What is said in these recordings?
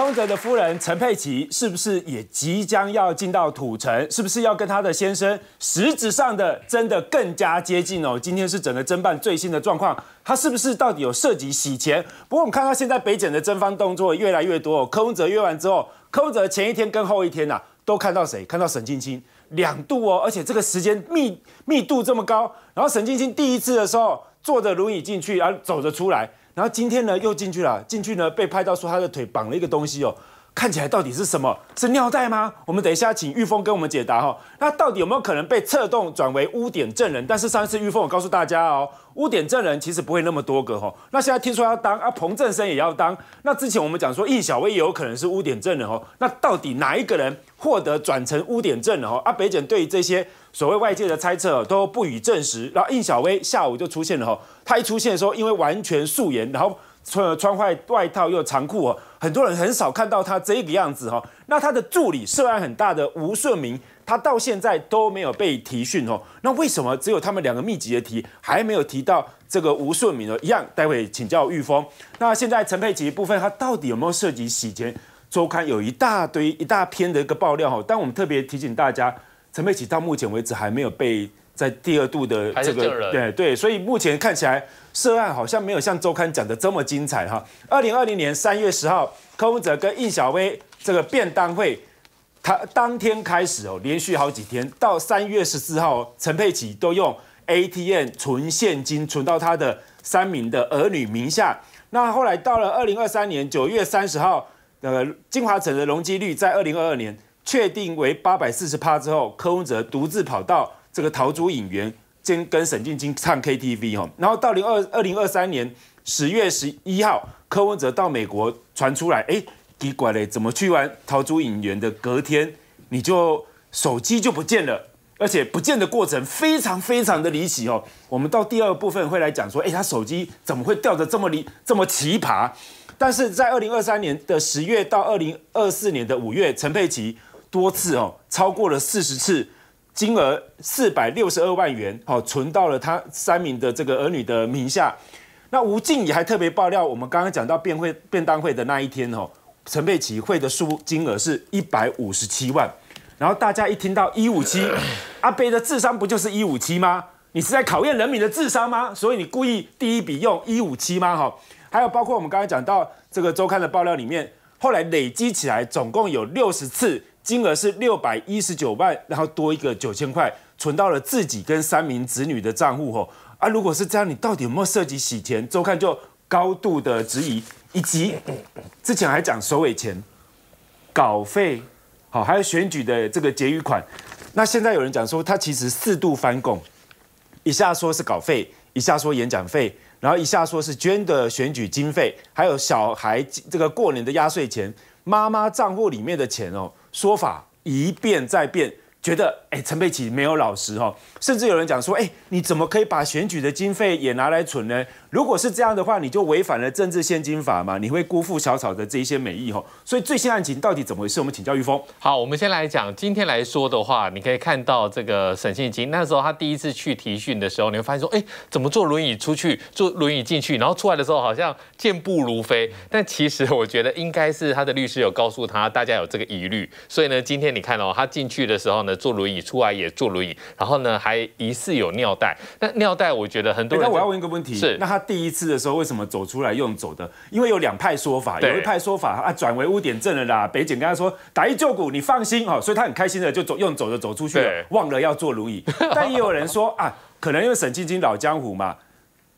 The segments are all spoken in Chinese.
柯文哲的夫人陈佩琪是不是也即将要进到土城？是不是要跟他的先生实质上的真的更加接近哦？今天是整个侦办最新的状况，他是不是到底有涉及洗钱？不过我们看到现在北检的侦方动作越来越多，哦，柯文哲约完之后，柯文哲前一天跟后一天呐，都看到谁？看到沈晶晶两度哦，而且这个时间密密度这么高，然后沈晶晶第一次的时候坐着轮椅进去，然后走着出来。然后今天呢又进去了，进去呢被拍到说他的腿绑了一个东西哦。看起来到底是什么？是尿袋吗？我们等一下请玉峰跟我们解答哈。那到底有没有可能被策动转为污点证人？但是上一次玉峰我告诉大家哦，污点证人其实不会那么多个哈。那现在听说要当啊，彭正生也要当。那之前我们讲说，印小薇也有可能是污点证人哦。那到底哪一个人获得转成污点证人哦？啊，北检对于这些所谓外界的猜测都不予证实。然后印小薇下午就出现了哈，她一出现的时候，因为完全素颜，然后。穿穿坏外套又长裤哦，很多人很少看到他这个样子哈。那他的助理涉案很大的吴顺明，他到现在都没有被提讯哦。那为什么只有他们两个密集的提，还没有提到这个吴顺明呢？一样，待会请教玉峰。那现在陈佩琪部分，他到底有没有涉及洗钱？周刊有一大堆一大篇的一个爆料哈。但我们特别提醒大家，陈佩琪到目前为止还没有被。在第二度的这个对对，所以目前看起来涉案好像没有像周刊讲的这么精彩哈。二零二零年三月十号，柯文哲跟应小薇这个便当会，他当天开始哦，连续好几天到三月十四号，陈佩琪都用 ATM 存现金存到他的三名的儿女名下。那后来到了二零二三年九月三十号，呃，金华城的容积率在二零二二年确定为八百四十趴之后，柯文哲独自跑到。这个陶朱影园兼跟沈静晶唱 KTV 哦，然后到零二二零二三年十月十一号，柯文哲到美国传出来，哎，奇怪嘞，怎么去玩陶朱影园的隔天你就手机就不见了，而且不见的过程非常非常的离奇哦。我们到第二部分会来讲说，哎，他手机怎么会掉的这么离这么奇葩？但是在二零二三年的十月到二零二四年的五月，陈佩琪多次哦，超过了四十次。金额四百六十二万元，哦，存到了他三名的这个儿女的名下。那吴静怡还特别爆料，我们刚刚讲到便会便当会的那一天哦，陈佩琪汇的数金额是一百五十七万，然后大家一听到一五七，阿贝的智商不就是一五七吗？你是在考验人民的智商吗？所以你故意第一笔用一五七吗？哈，还有包括我们刚刚讲到这个周刊的爆料里面，后来累积起来总共有六十次。金额是六百一十九万，然后多一个九千块，存到了自己跟三名子女的账户吼。啊，如果是这样，你到底有没有涉及洗钱？周刊就高度的质疑，以及之前还讲首尾钱、稿费，好，还有选举的这个结余款。那现在有人讲说，他其实四度翻供，一下说是稿费，一下说演讲费，然后一下说是捐的选举经费，还有小孩这个过年的压岁钱，妈妈账户里面的钱哦。说法一变再变，觉得哎，陈佩琪没有老实哦，甚至有人讲说，哎，你怎么可以把选举的经费也拿来存呢？如果是这样的话，你就违反了政治现金法嘛？你会辜负小草的这一些美意吼。所以最新案情到底怎么回事？我们请教玉峰。好，我们先来讲，今天来说的话，你可以看到这个沈信金那时候他第一次去提讯的时候，你会发现说，哎，怎么坐轮椅出去，坐轮椅进去，然后出来的时候好像健步如飞。但其实我觉得应该是他的律师有告诉他，大家有这个疑虑。所以呢，今天你看哦，他进去的时候呢，坐轮椅出来也坐轮椅，然后呢还疑似有尿袋。那尿袋我觉得很多人，那我要问一个问题，是那他？第一次的时候，为什么走出来用走的？因为有两派说法，有一派说法啊，转为污点证人啦。北检跟他说，打一救股，你放心哦，所以他很开心的就走用走的走出去了，忘了要做如椅。但也有人说啊，可能因为沈晶晶老江湖嘛。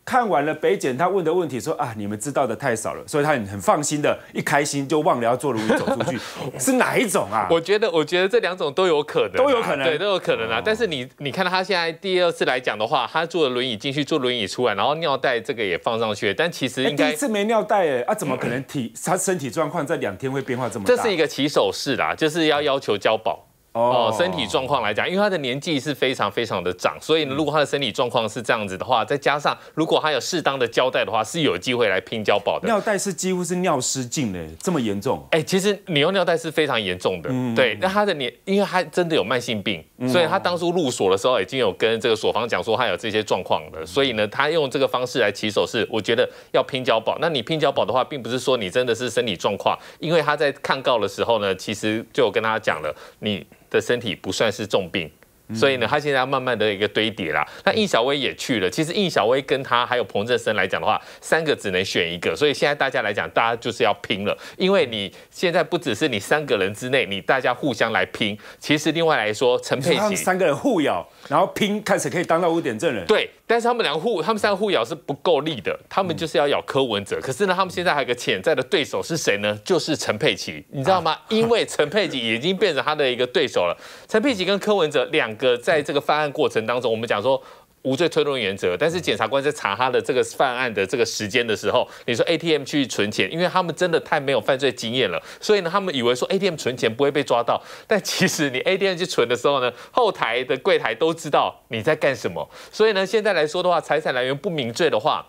看完了北检，他问的问题说啊，你们知道的太少了，所以他很很放心的，一开心就忘了要坐轮椅走出去，是哪一种啊？我觉得我觉得这两种都有可能，都有可能，对都有可能啊。但是你你看他现在第二次来讲的话，他坐轮椅进去，坐轮椅出来，然后尿袋这个也放上去，但其实应该第一次没尿袋哎，啊怎么可能体他身体状况这两天会变化这么大？这是一个起手式啦，就是要要求交保。哦，身体状况来讲，因为他的年纪是非常非常的长，所以如果他的身体状况是这样子的话，再加上如果他有适当的交代的话，是有机会来拼交保的。尿袋是几乎是尿失禁嘞，这么严重？哎，其实你用尿袋是非常严重的。对，那他的年，因为他真的有慢性病，所以他当初入所的时候已经有跟这个所方讲说他有这些状况了，所以呢，他用这个方式来起手是，我觉得要拼交保。那你拼交保的话，并不是说你真的是身体状况，因为他在看告的时候呢，其实就跟他讲了，你。的身体不算是重病。所以呢，他现在要慢慢的一个堆叠啦。那易小薇也去了。其实易小薇跟他还有彭振声来讲的话，三个只能选一个。所以现在大家来讲，大家就是要拼了。因为你现在不只是你三个人之内，你大家互相来拼。其实另外来说，陈佩琪三个人互咬，然后拼看谁可以当到污点证人。对，但是他们两个互，他们三个互咬是不够力的。他们就是要咬柯文哲。可是呢，他们现在还有个潜在的对手是谁呢？就是陈佩琪，你知道吗？因为陈佩琪已经变成他的一个对手了。陈佩琪跟柯文哲两。个在这个犯案过程当中，我们讲说无罪推论原则，但是检察官在查他的这个犯案的这个时间的时候，你说 ATM 去存钱，因为他们真的太没有犯罪经验了，所以呢，他们以为说 ATM 存钱不会被抓到，但其实你 ATM 去存的时候呢，后台的柜台都知道你在干什么，所以呢，现在来说的话，财产来源不明罪的话，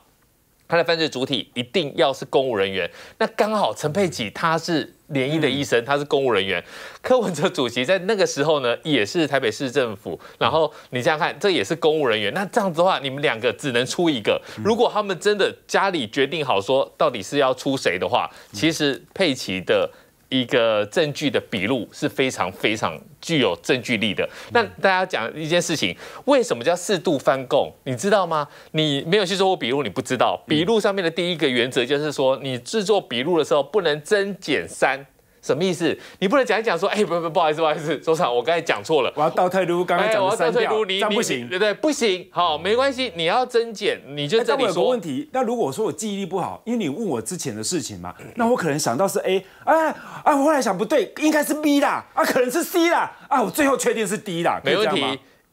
他的犯罪主体一定要是公务人员，那刚好陈佩琪他是。联谊的医生，他是公务人员。柯文哲主席在那个时候呢，也是台北市政府。然后你这样看，这也是公务人员。那这样子的话，你们两个只能出一个。如果他们真的家里决定好说，到底是要出谁的话，其实佩奇的。一个证据的笔录是非常非常具有证据力的。那大家讲一件事情，为什么叫适度翻供？你知道吗？你没有去做过笔录，你不知道。笔录上面的第一个原则就是说，你制作笔录的时候不能增减三，什么意思？你不能讲一讲说，哎，不不，不好意思，不好意思，组长，我刚才讲错了，我要倒退果刚才讲的删掉，这样不行，对不对？不行，好，没关系，你要增减，你就这里说问题。那如果说我记忆力不好，因为你问我之前的事情嘛，那我可能想到是 A，哎哎，我后来想不对，应该是 B 啦，啊，可能是 C 啦，啊，我最后确定是 D 啦，没问题。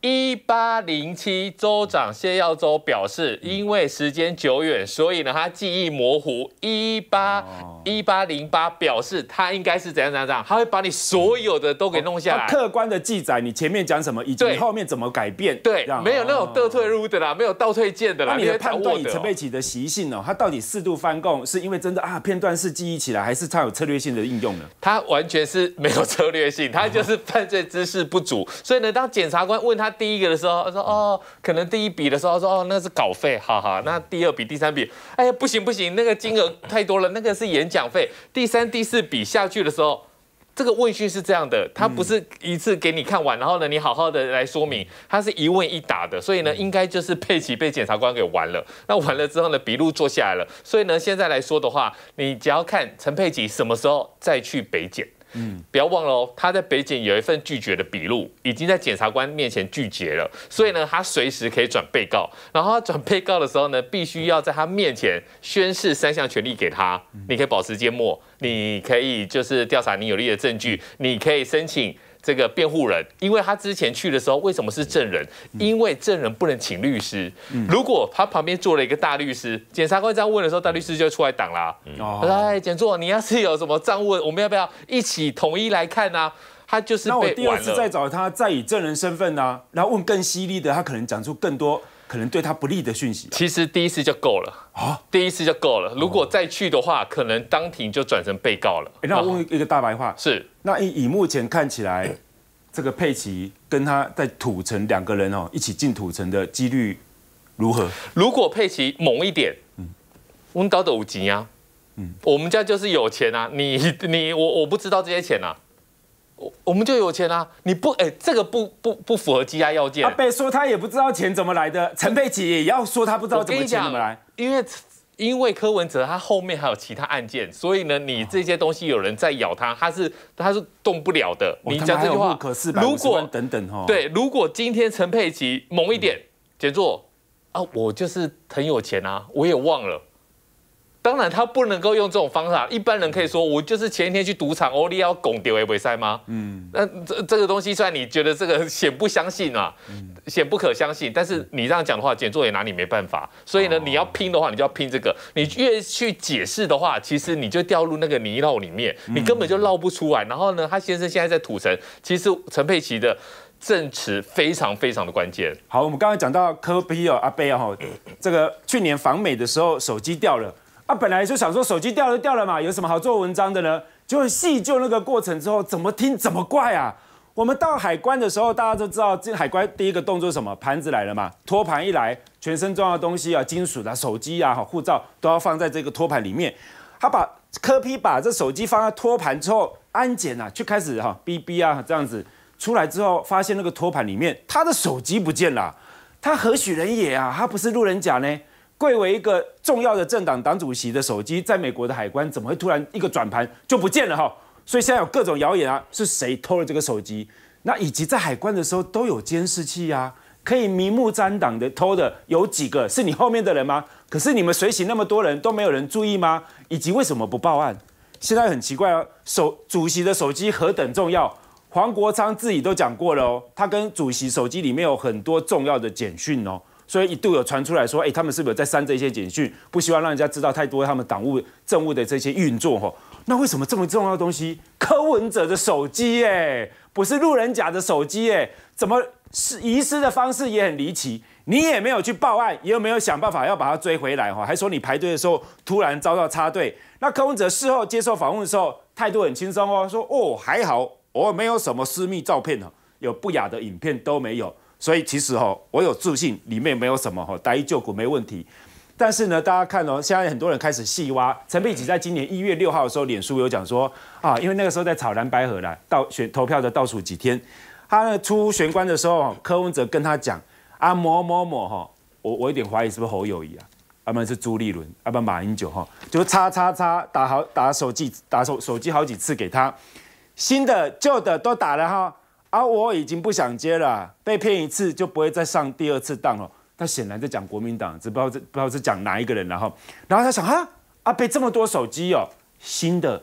一八零七州长谢耀州表示，因为时间久远，所以呢他记忆模糊。一八一八零八表示他应该是怎样怎样怎样，他会把你所有的都给弄下来。客观的记载你前面讲什么，以及你后面怎么改变。对，没有那种倒退入的啦，没有倒退键的啦。那你的判断，以陈佩奇的习性哦，他到底适度翻供，是因为真的啊片段式记忆起来，还是他有策略性的应用呢？他完全是没有策略性，他就是犯罪知识不足。所以呢，当检察官问他。第一个的时候，他说：“哦，可能第一笔的时候，他说哦，那是稿费，哈哈。那第二笔、第三笔，哎呀，不行不行，那个金额太多了，那个是演讲费。第三、第四笔下去的时候，这个问讯是这样的，他不是一次给你看完，然后呢，你好好的来说明，他是一问一答的。所以呢，应该就是佩奇被检察官给完了。那完了之后呢，笔录做下来了。所以呢，现在来说的话，你只要看陈佩奇什么时候再去北检。”嗯，不要忘了哦，他在北检有一份拒绝的笔录，已经在检察官面前拒绝了，所以呢，他随时可以转被告。然后他转被告的时候呢，必须要在他面前宣誓三项权利给他：，你可以保持缄默，你可以就是调查你有利的证据，你可以申请。这个辩护人，因为他之前去的时候，为什么是证人？因为证人不能请律师。如果他旁边坐了一个大律师，检察官这样问的时候，大律师就出来挡啦。哎，简座，你要是有什么账问，我们要不要一起统一来看呢？他就是那我第二次再找他，再以证人身份呢，然后问更犀利的，他可能讲出更多。可能对他不利的讯息，其实第一次就够了啊，第一次就够了。如果再去的话，可能当庭就转成被告了。那我一个大白话是，那以以目前看起来，这个佩奇跟他在土城两个人哦，一起进土城的几率如何？如果佩奇猛一点，嗯，温刀的五级啊，嗯，我们家就是有钱啊，你你我我不知道这些钱啊。我我们就有钱啊！你不哎，这个不不不符合羁押要件。贝说他也不知道钱怎么来的，陈佩琪也要说他不知道怎么钱怎么来。因为因为柯文哲他后面还有其他案件，所以呢，你这些东西有人在咬他，他是他是动不了的。你讲这句话可是如果十等等哦。对，如果今天陈佩琪猛一点，杰作啊，我就是很有钱啊，我也忘了。当然，他不能够用这种方法。一般人可以说我就是前一天去赌场欧利奥拱丢 A 杯赛吗？嗯，那这这个东西然你觉得这个显不相信啊？显不可相信。但是你这样讲的话，简作也拿你没办法。所以呢，你要拼的话，你就要拼这个。你越去解释的话，其实你就掉入那个泥淖里面，你根本就捞不出来。然后呢，他先生现在在土城，其实陈佩琪的证词非常非常的关键。好，我们刚才讲到科比尔阿贝哈，这个去年访美的时候手机掉了。他本来就想说手机掉了掉了嘛，有什么好做文章的呢？就细究那个过程之后，怎么听怎么怪啊！我们到海关的时候，大家都知道，这海关第一个动作是什么？盘子来了嘛，托盘一来，全身重要东西啊，金属的手机啊，护照都要放在这个托盘里面。他把科批把这手机放在托盘之后，安检啊就开始哈哔哔啊这样子。出来之后发现那个托盘里面他的手机不见了，他何许人也啊？他不是路人甲呢？贵为一个重要的政党党主席的手机，在美国的海关怎么会突然一个转盘就不见了哈？所以现在有各种谣言啊，是谁偷了这个手机？那以及在海关的时候都有监视器啊，可以明目张胆的偷的，有几个是你后面的人吗？可是你们随行那么多人都没有人注意吗？以及为什么不报案？现在很奇怪哦，首主席的手机何等重要，黄国昌自己都讲过了哦，他跟主席手机里面有很多重要的简讯哦。所以一度有传出来说，哎，他们是不是在删这些简讯？不希望让人家知道太多他们党务政务的这些运作哈。那为什么这么重要的东西，柯文哲的手机哎，不是路人甲的手机哎？怎么是遗失的方式也很离奇？你也没有去报案，也没有想办法要把它追回来哈？还说你排队的时候突然遭到插队。那柯文哲事后接受访问的时候态度很轻松哦，说哦还好，我没有什么私密照片呢，有不雅的影片都没有。所以其实吼，我有自信，里面没有什么吼，打一救股没问题。但是呢，大家看哦，现在很多人开始细挖。陈佩琪在今年一月六号的时候，脸书有讲说啊，因为那个时候在炒蓝白河啦，到选投票的倒数几天，他呢出玄关的时候，柯文哲跟他讲啊某某某哈，我我有点怀疑是不是侯友谊啊，要不是朱立伦，要不是马英九哈，就叉叉叉打好打手机打手手机好几次给他，新的旧的都打了哈。啊，我已经不想接了，被骗一次就不会再上第二次当了。他显然在讲国民党，不知道不知道是讲哪一个人然后，然后他想啊，阿北这么多手机哦，新的、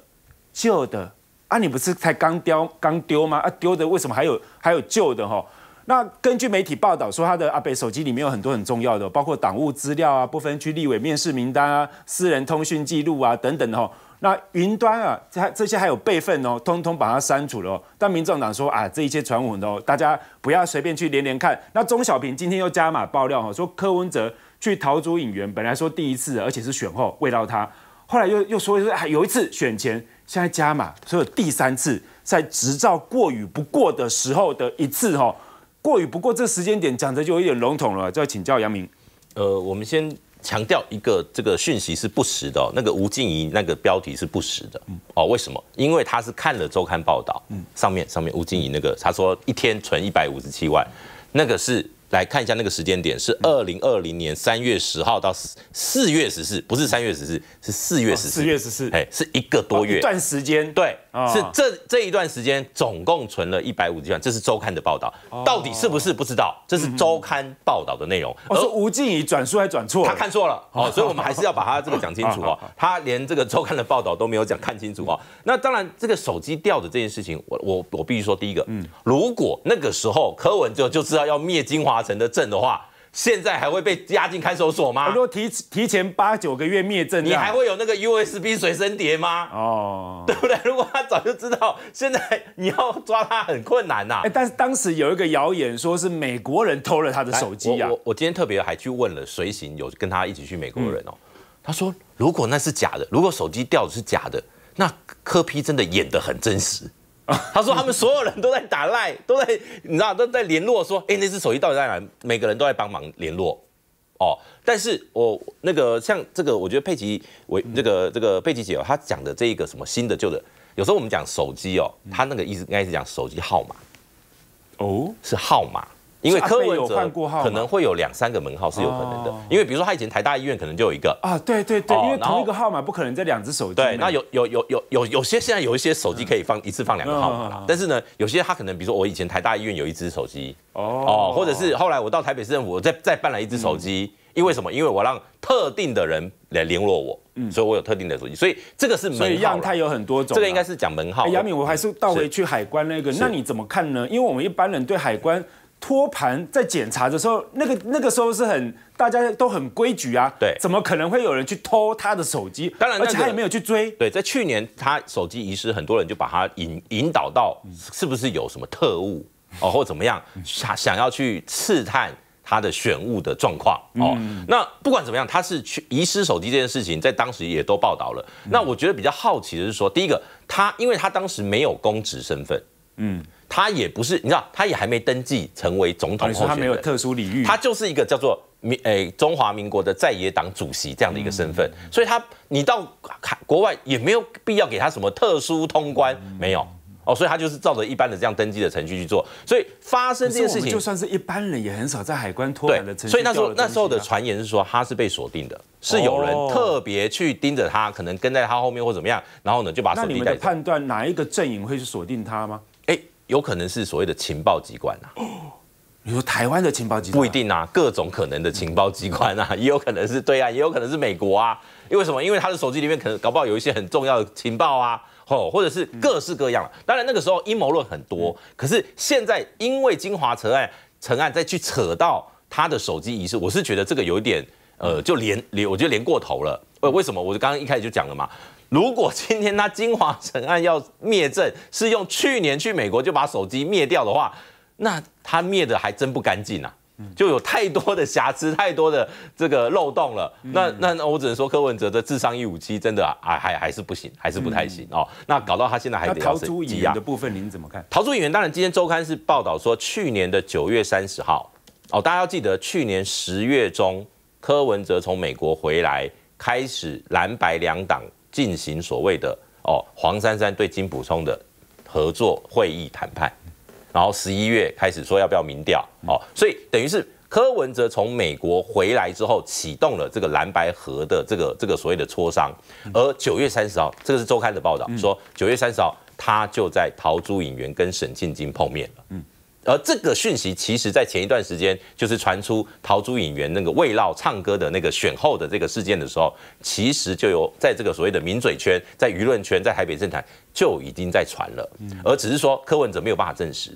旧的，啊，你不是才刚丢刚丢吗？啊，丢的为什么还有还有旧的哈？那根据媒体报道说，他的阿北手机里面有很多很重要的，包括党务资料啊、不分区立委面试名单啊、私人通讯记录啊等等哈。那云端啊，这这些还有备份哦，通通把它删除了哦。但民众党说啊，这一些传闻哦，大家不要随便去连连看。那钟小平今天又加码爆料哈，说柯文哲去逃出影援，本来说第一次，而且是选后喂到他，后来又又说说还有一次选前，现在加码，所以第三次在执照过与不过的时候的一次哈，过与不过这时间点讲的就有点笼统了，就要请教杨明。呃，我们先。强调一个这个讯息是不实的哦，那个吴静怡那个标题是不实的哦。为什么？因为他是看了周刊报道，上面上面吴静怡那个他说一天存一百五十七万，那个是来看一下那个时间点是二零二零年三月十号到四月十四，不是三月十四，是四月十四，四月十四，哎，是一个多月，一段时间，对。是这这一段时间总共存了一百五十万，这是周刊的报道，到底是不是不知道？这是周刊报道的内容。我吴静怡转述还转错了，他看错了。好，所以我们还是要把他这个讲清楚 哦。他连这个周刊的报道都没有讲看清楚哦。那当然，这个手机掉的这件事情，我我我必须说第一个，嗯，如果那个时候柯文哲就知道要灭金华城的阵的话。现在还会被押进看守所吗？如果提提前八九个月灭证，你还会有那个 U S B 随身碟吗？哦，对不对？如果他早就知道，现在你要抓他很困难呐。但是当时有一个谣言，说是美国人偷了他的手机啊。我我今天特别还去问了随行有跟他一起去美国人哦，他说如果那是假的，如果手机掉的是假的，那柯批真的演得很真实。他说他们所有人都在打赖，都在你知道都在联络说，哎，那只手机到底在哪？每个人都在帮忙联络，哦。但是我那个像这个，我觉得佩奇，我这个这个佩奇姐哦，她讲的这个什么新的旧的，有时候我们讲手机哦，她那个意思应该是讲手机号码，哦，是号码。因为科文者可能会有两三个门号是有可能的，因为比如说他以前台大医院可能就有一个啊，对对对，因为同一个号码不可能在两只手机。对，那有有有有有有些现在有一些手机可以放一次放两个号啦，但是呢，有些他可能比如说我以前台大医院有一只手机哦，或者是后来我到台北市政府，我再再办了一只手机，因为什么？因为我让特定的人来联络我，嗯，所以我有特定的手机，所以这个是门号，它有很多种，这个应该是讲门号。杨敏，我还是倒回去海关那个，那你怎么看呢？因为我们一般人对海关。托盘在检查的时候，那个那个时候是很大家都很规矩啊，对，怎么可能会有人去偷他的手机？当然，而且他也没有去追。对，在去年他手机遗失，很多人就把他引引导到是不是有什么特务哦，或怎么样，想想要去刺探他的选物的状况哦。那不管怎么样，他是去遗失手机这件事情，在当时也都报道了。那我觉得比较好奇的是说，第一个他因为他当时没有公职身份。嗯，他也不是，你知道，他也还没登记成为总统候选人，他没有特殊礼遇，他就是一个叫做民诶中华民国的在野党主席这样的一个身份，所以他你到海外也没有必要给他什么特殊通关，没有哦，所以他就是照着一般的这样登记的程序去做，所以发生这件事情，就算是一般人也很少在海关拖人的，所以那时候那时候的传言是说他是被锁定的，是有人特别去盯着他，可能跟在他后面或怎么样，然后呢就把他锁那你们判断哪一个阵营会去锁定他吗？有可能是所谓的情报机关呐，哦，你说台湾的情报机关不一定呐，各种可能的情报机关呐，也有可能是对岸，也有可能是美国啊，因为什么？因为他的手机里面可能搞不好有一些很重要的情报啊，吼，或者是各式各样。当然那个时候阴谋论很多，可是现在因为金华成案成案再去扯到他的手机遗失，我是觉得这个有一点呃，就连连我觉得连过头了。为为什么？我刚刚一开始就讲了嘛。如果今天他金华城案要灭证，是用去年去美国就把手机灭掉的话，那他灭的还真不干净啊，就有太多的瑕疵，太多的这个漏洞了。那那我只能说，柯文哲的智商一五七真的啊还还是不行，还是不太行哦。那搞到他现在还得要出积压的部分，您怎么看？逃出演员，当然今天周刊是报道说，去年的九月三十号哦，大家要记得，去年十月中柯文哲从美国回来，开始蓝白两党。进行所谓的哦，黄珊珊对金补聪的合作会议谈判，然后十一月开始说要不要民调哦，所以等于是柯文哲从美国回来之后启动了这个蓝白河的这个这个所谓的磋商，而九月三十号，这个是周刊的报道说九月三十号他就在陶朱影园跟沈庆金碰面了。嗯。而这个讯息，其实，在前一段时间，就是传出陶朱演员那个喂绕唱歌的那个选后的这个事件的时候，其实就有在这个所谓的名嘴圈、在舆论圈、在台北政坛就已经在传了，而只是说柯文哲没有办法证实。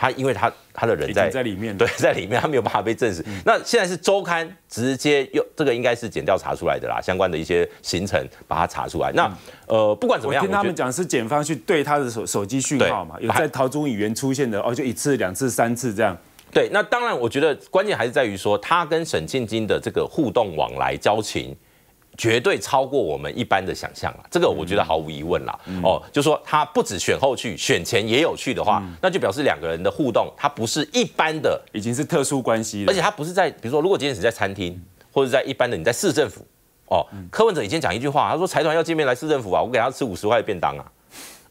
他因为他他的人在在里面，对，在里面他没有办法被证实。那现在是周刊直接用这个应该是检调查出来的啦，相关的一些行程把它查出来。那呃，不管怎么样，我听他们讲是检方去对他的手手机讯号嘛，有在逃中影园出现的哦，就一次、两次、三次这样。对，那当然我觉得关键还是在于说他跟沈庆金的这个互动往来交情。绝对超过我们一般的想象了，这个我觉得毫无疑问了。哦，就说他不止选后去，选前也有去的话，那就表示两个人的互动，他不是一般的，已经是特殊关系了。而且他不是在，比如说，如果今天只在餐厅，或者在一般的你在市政府，哦，柯文哲以前讲一句话，他说财团要见面来市政府啊，我给他吃五十块便当啊，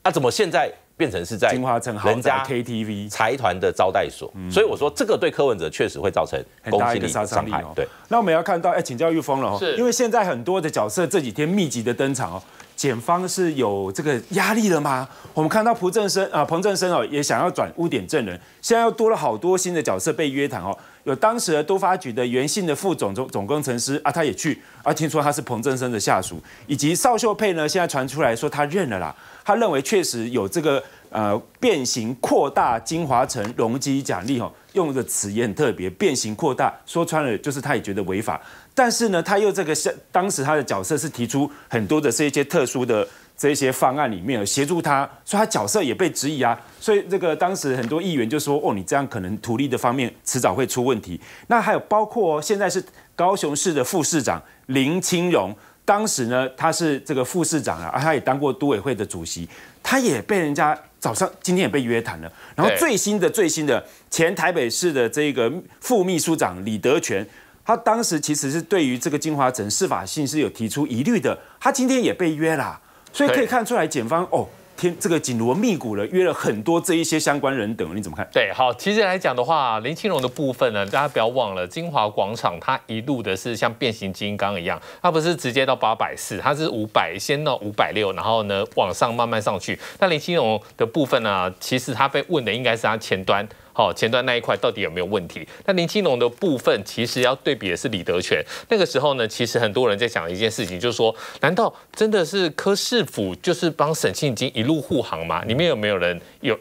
啊，怎么现在？变成是在金华城、人家 KTV、财团的招待所，所以我说这个对柯文哲确实会造成很大的伤力。对，那我们要看到哎，请教玉峰了哦，因为现在很多的角色这几天密集的登场哦，检方是有这个压力了吗？我们看到朴正生啊，彭正生哦，也想要转污点证人，现在又多了好多新的角色被约谈哦。就当时的都发局的原性的副总总总工程师啊，他也去啊，听说他是彭正生的下属，以及邵秀佩呢，现在传出来说他认了啦，他认为确实有这个呃变形扩大精华城容积奖励，哦，用的词也很特别，变形扩大说穿了就是他也觉得违法，但是呢，他又这个是当时他的角色是提出很多的是一些特殊的。这些方案里面，协助他，所以他角色也被质疑啊。所以这个当时很多议员就说：“哦，你这样可能土地的方面迟早会出问题。”那还有包括现在是高雄市的副市长林清荣，当时呢他是这个副市长啊，他也当过都委会的主席，他也被人家早上今天也被约谈了。然后最新的最新的前台北市的这个副秘书长李德全，他当时其实是对于这个金华城市法性是有提出疑虑的，他今天也被约了。所以可以看出来，检方哦，天，这个紧锣密鼓了，约了很多这一些相关人等，你怎么看？对，好，其实来讲的话，林清荣的部分呢，大家不要忘了，金华广场它一路的是像变形金刚一样，它不是直接到八百四，它是五百，先到五百六，然后呢往上慢慢上去。那林清荣的部分呢，其实他被问的应该是他前端。哦，前端那一块到底有没有问题？那林青龙的部分其实要对比的是李德全。那个时候呢，其实很多人在讲一件事情，就是说，难道真的是柯世府就是帮沈庆金一路护航吗？里面有没有人有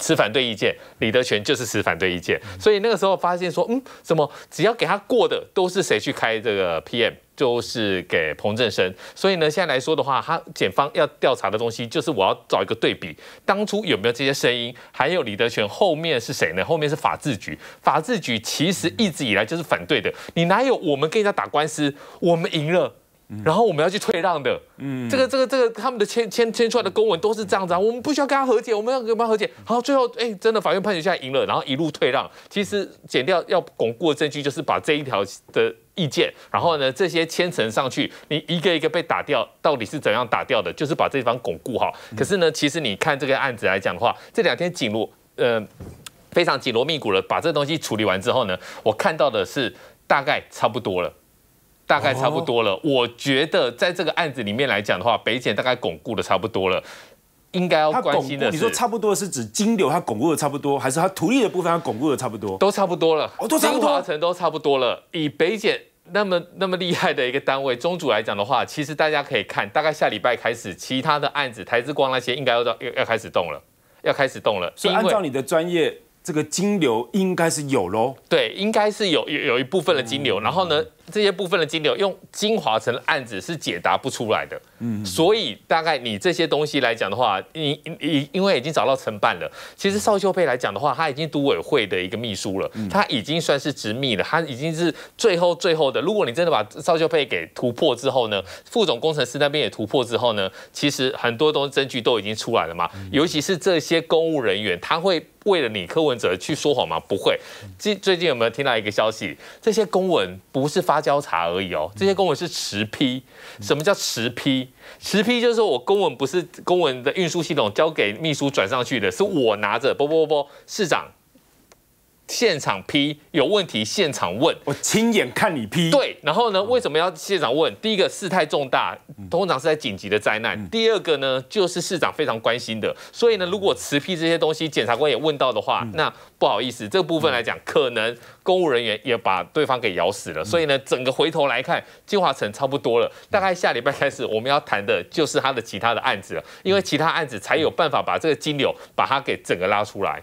持反对意见？李德全就是持反对意见。所以那个时候发现说，嗯，怎么只要给他过的都是谁去开这个 PM？就是给彭振生，所以呢，现在来说的话，他检方要调查的东西就是我要找一个对比，当初有没有这些声音，还有李德全后面是谁呢？后面是法制局，法制局其实一直以来就是反对的，你哪有我们跟人家打官司，我们赢了。然后我们要去退让的，嗯，这个这个这个他们的签签签出来的公文都是这样子，啊，我们不需要跟他和解，我们要跟他和解？好，最后哎，真的法院判决下来赢了，然后一路退让，其实减掉要巩固的证据就是把这一条的意见，然后呢这些牵扯上去，你一个一个被打掉，到底是怎样打掉的？就是把这方巩固好。可是呢，其实你看这个案子来讲的话，这两天紧锣，呃非常紧锣密鼓的把这东西处理完之后呢，我看到的是大概差不多了。大概差不多了。我觉得在这个案子里面来讲的话，北检大概巩固的差不多了。应该要关心的是，你说差不多是指金流它巩固的差不多，还是它土地的部分它巩固的差不多？都差不多了，哦，都差不多。华都差不多了。以北检那么那么厉害的一个单位，宗主来讲的话，其实大家可以看，大概下礼拜开始，其他的案子，台之光那些应该要要要开始动了，要开始动了。所以按照你的专业，这个金流应该是有喽。对，应该是有有一部分的金流，然后呢？这些部分的金流用金华城案子是解答不出来的，嗯，所以大概你这些东西来讲的话，你你因为已经找到承办了，其实邵秀佩来讲的话，他已经都委会的一个秘书了，他已经算是执秘了，他已经是最后最后的。如果你真的把邵秀佩给突破之后呢，副总工程师那边也突破之后呢，其实很多东西证据都已经出来了嘛，尤其是这些公务人员，他会为了你柯文哲去说谎吗？不会。最最近有没有听到一个消息？这些公文不是发。交查而已哦，这些公文是持批。什么叫持批？持批就是我公文不是公文的运输系统交给秘书转上去的，是我拿着。不不不，市长。现场批有问题，现场问，我亲眼看你批。对，然后呢？为什么要现场问？第一个事态重大，通常是在紧急的灾难；第二个呢，就是市长非常关心的。所以呢，如果持批这些东西，检察官也问到的话，那不好意思，这个部分来讲，可能公务人员也把对方给咬死了。所以呢，整个回头来看，金华城差不多了。大概下礼拜开始，我们要谈的就是他的其他的案子了，因为其他案子才有办法把这个金流把它给整个拉出来。